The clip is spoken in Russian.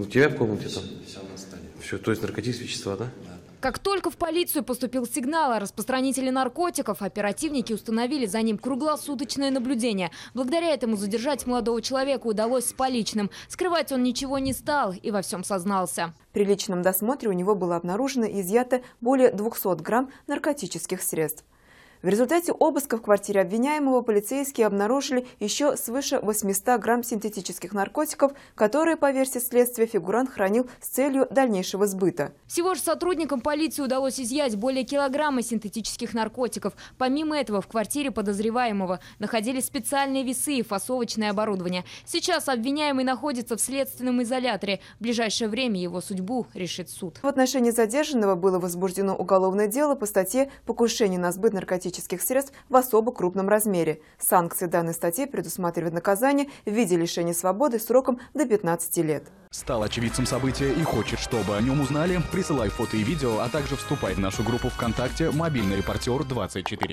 У тебя в комнате там? Все то есть наркотические вещества, да? Да. Как только в полицию поступил сигнал о распространителе наркотиков, оперативники установили за ним круглосуточное наблюдение. Благодаря этому задержать молодого человека удалось с поличным. Скрывать он ничего не стал и во всем сознался. При личном досмотре у него было обнаружено и изъято более 200 грамм наркотических средств. В результате обыска в квартире обвиняемого полицейские обнаружили еще свыше 800 грамм синтетических наркотиков, которые, по версии следствия, фигурант хранил с целью дальнейшего сбыта. Всего же сотрудникам полиции удалось изъять более килограмма синтетических наркотиков. Помимо этого, в квартире подозреваемого находились специальные весы и фасовочное оборудование. Сейчас обвиняемый находится в следственном изоляторе. В ближайшее время его судьбу решит суд. В отношении задержанного было возбуждено уголовное дело по статье «Покушение на сбыт наркотических политических средств в особо крупном размере. Санкции данной статьи предусматривают наказание в виде лишения свободы сроком до 15 лет. Стал очевидцем события и хочет, чтобы о нем узнали? Присылай фото и видео, а также вступай в нашу группу ВКонтакте «Мобильный репортер 24».